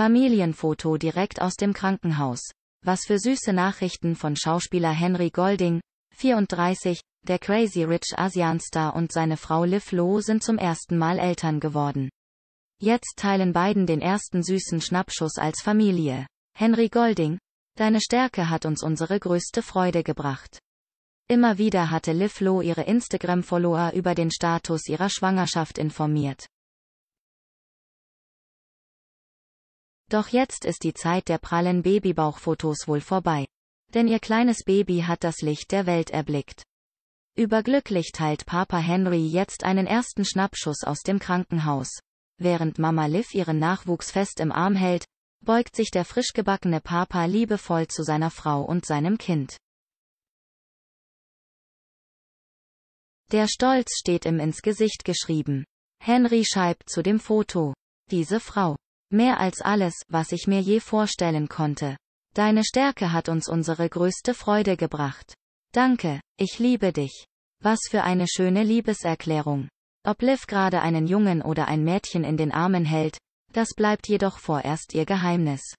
Familienfoto direkt aus dem Krankenhaus. Was für süße Nachrichten von Schauspieler Henry Golding, 34, der Crazy Rich Asian Star und seine Frau Liv Lo sind zum ersten Mal Eltern geworden. Jetzt teilen beiden den ersten süßen Schnappschuss als Familie. Henry Golding, deine Stärke hat uns unsere größte Freude gebracht. Immer wieder hatte Liv Lo ihre Instagram-Follower über den Status ihrer Schwangerschaft informiert. Doch jetzt ist die Zeit der prallen Babybauchfotos wohl vorbei. Denn ihr kleines Baby hat das Licht der Welt erblickt. Überglücklich teilt Papa Henry jetzt einen ersten Schnappschuss aus dem Krankenhaus. Während Mama Liv ihren Nachwuchs fest im Arm hält, beugt sich der frischgebackene Papa liebevoll zu seiner Frau und seinem Kind. Der Stolz steht ihm ins Gesicht geschrieben. Henry schreibt zu dem Foto. Diese Frau. Mehr als alles, was ich mir je vorstellen konnte. Deine Stärke hat uns unsere größte Freude gebracht. Danke, ich liebe dich. Was für eine schöne Liebeserklärung. Ob Liv gerade einen Jungen oder ein Mädchen in den Armen hält, das bleibt jedoch vorerst ihr Geheimnis.